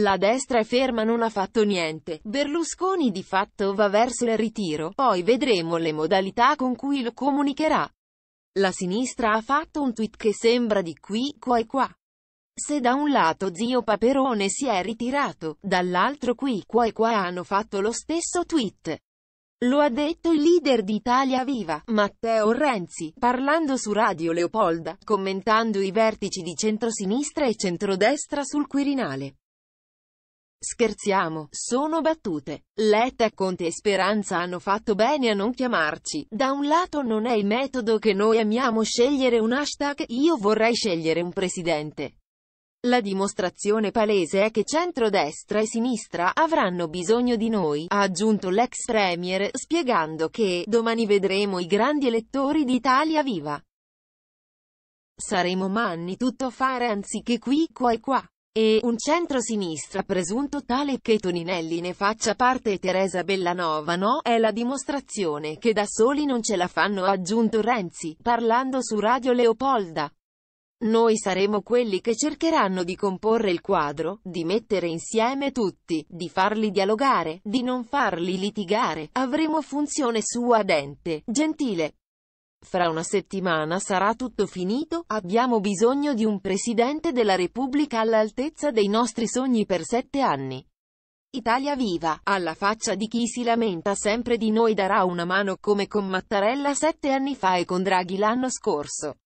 La destra è ferma non ha fatto niente, Berlusconi di fatto va verso il ritiro, poi vedremo le modalità con cui lo comunicherà. La sinistra ha fatto un tweet che sembra di qui, qua e qua. Se da un lato zio Paperone si è ritirato, dall'altro qui, qua e qua hanno fatto lo stesso tweet. Lo ha detto il leader d'Italia Viva, Matteo Renzi, parlando su Radio Leopolda, commentando i vertici di centrosinistra e centrodestra sul Quirinale. Scherziamo, sono battute. Letta, Conte e Speranza hanno fatto bene a non chiamarci. Da un lato non è il metodo che noi amiamo scegliere un hashtag, io vorrei scegliere un presidente. La dimostrazione palese è che centrodestra e sinistra avranno bisogno di noi, ha aggiunto l'ex premier, spiegando che domani vedremo i grandi elettori d'Italia viva. Saremo manni tutto fare anziché qui qua e qua e un centro-sinistra presunto tale che Toninelli ne faccia parte e Teresa Bellanova no, è la dimostrazione che da soli non ce la fanno ha aggiunto Renzi, parlando su Radio Leopolda. Noi saremo quelli che cercheranno di comporre il quadro, di mettere insieme tutti, di farli dialogare, di non farli litigare, avremo funzione sua dente, gentile, fra una settimana sarà tutto finito, abbiamo bisogno di un presidente della Repubblica all'altezza dei nostri sogni per sette anni. Italia Viva, alla faccia di chi si lamenta sempre di noi darà una mano come con Mattarella sette anni fa e con Draghi l'anno scorso.